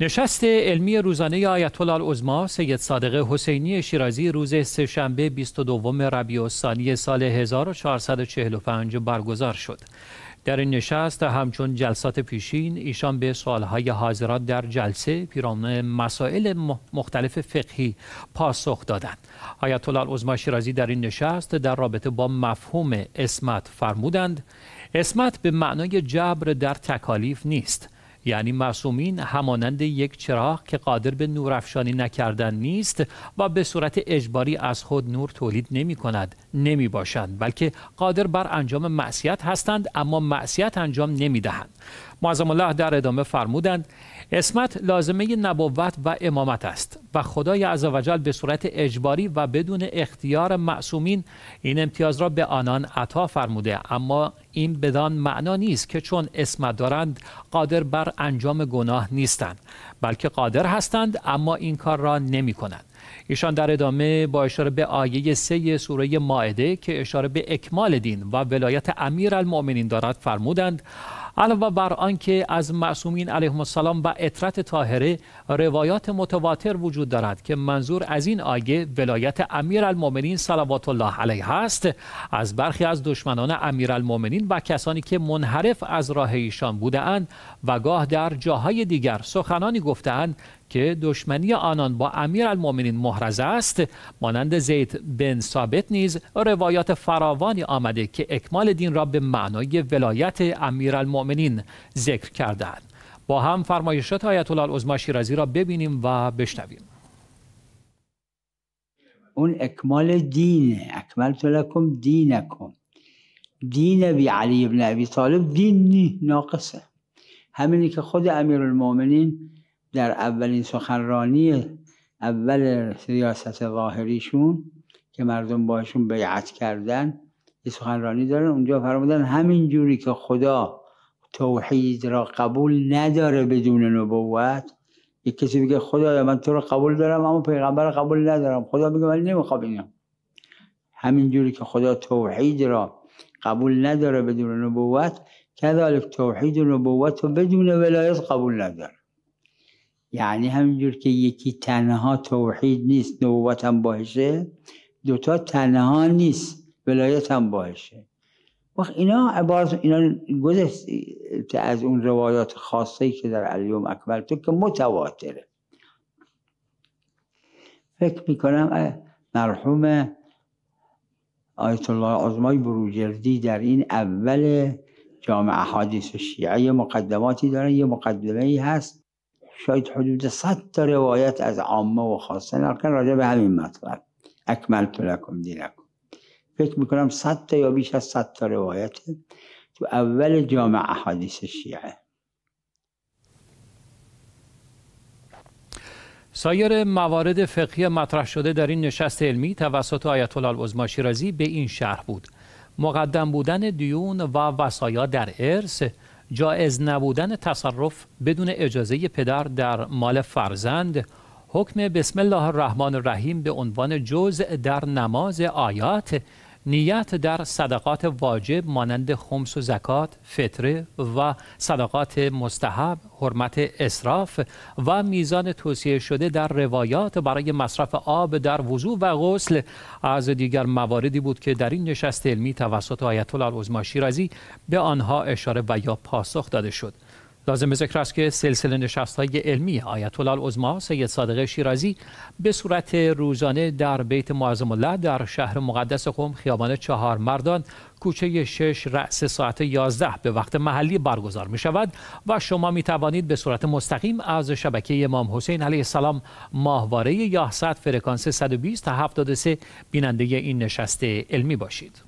نشست علمی روزانه آیت الله العظما سید صادق حسینی شیرازی روز سهشنبه 22 ربیع الثانی سال 1445 برگزار شد. در این نشست همچون جلسات پیشین ایشان به سوالهای حاضرات در جلسه پیرامون مسائل مختلف فقهی پاسخ دادند آیت الله شیرازی در این نشست در رابطه با مفهوم اسمت فرمودند اسمت به معنای جبر در تکالیف نیست یعنی معصومین همانند یک چراغ که قادر به نور افشانی نکردن نیست و به صورت اجباری از خود نور تولید نمی کند نمی باشند بلکه قادر بر انجام معصیت هستند اما معصیت انجام نمی دهند معظم الله در ادامه فرمودند اسمت لازمه نبوت و امامت است و خدای عزوجل به صورت اجباری و بدون اختیار معصومین این امتیاز را به آنان عطا فرموده اما این بدان معنا نیست که چون اسمت دارند قادر بر انجام گناه نیستند بلکه قادر هستند اما این کار را نمی کنند ایشان در ادامه با اشاره به آیه سه سوره ماعده که اشاره به اکمال دین و ولایت امیر المؤمنین دارد فرمودند علاوه بر آنکه از معصومین علیهم السلام و اطرت طاهره روایات متواتر وجود دارد که منظور از این آیه ولایت امیر المؤمنین صلوات الله علیه است از برخی از دشمنان امیر المؤمنین و کسانی که منحرف از راه ایشان بودند و گاه در جاهای دیگر سخنانی گفتند که دشمنی آنان با امیر المومنین محرز است مانند زید بن ثابت نیز روایات فراوانی آمده که اکمال دین را به معنای ولایت امیر المومنین ذکر کردن با هم فرمایشات آیت الله العظمه شیرازی را ببینیم و بشنویم اون اکمال دینه تو لکم دینکم دین بی علی ابن ابی طالب دین ناقصه همینی که خود امیر المومنین در اولین سخنرانی اول سیاست ظاهریشون که مردم باشون بیعت کردن یه سخنرانی دارن اونجا فرمودن همین جوری که خدا توحید را قبول نداره بدون نبوت یک کسی بگه خدا من تو را قبول دارم اما پیغمبر قبول ندارم خدا میگه من نمیخوام اینا همین جوری که خدا توحید را قبول نداره بدون نبوت کذالک توحید و نبوت بدون ولایت قبول نداره یعنی همینجور که یکی تنها توحید نیست نبوت هم باشه دوتا تنها نیست ولایت هم باشه وقت اینا عبارت اینا گذشت از اون روایات خاصی که در الیوم اکبر تو که متواتره فکر میکنم مرحوم آیت الله عظمای بروجردی در این اول جامعه حادث شیعه یه مقدماتی دارن یه مقدمه ای هست شاید حدود 100 تا روایت از عامه و خاصه نقل راجع به همین مطلب اکمل لکم دینکم فکر میکنم 100 تا یا بیش از 100 تا روایت تو اول جامع احادیث شیعه سایر موارد فقهی مطرح شده در این نشست علمی توسط آیت الله العظمی به این شرح بود مقدم بودن دیون و وصایا در ارث جائز نبودن تصرف بدون اجازه پدر در مال فرزند حکم بسم الله الرحمن الرحیم به عنوان جزء در نماز آیات نیت در صدقات واجب مانند خمس و زکات، فطره و صدقات مستحب، حرمت اسراف و میزان توصیه شده در روایات برای مصرف آب در وضوع و غسل از دیگر مواردی بود که در این نشست علمی توسط آیت الله العظمی شیرازی به آنها اشاره و یا پاسخ داده شد. لازم ذکر است که سلسله های علمی آیت الله العظما سید صادق شیرازی به صورت روزانه در بیت معظم الله در شهر مقدس قم خیابان چهار مردان کوچه 6 رأس ساعت 11 به وقت محلی برگزار می شود و شما می توانید به صورت مستقیم از شبکه امام حسین علیه السلام ماهواره یا فرکانس 120 تا 73 بیننده این نشست علمی باشید.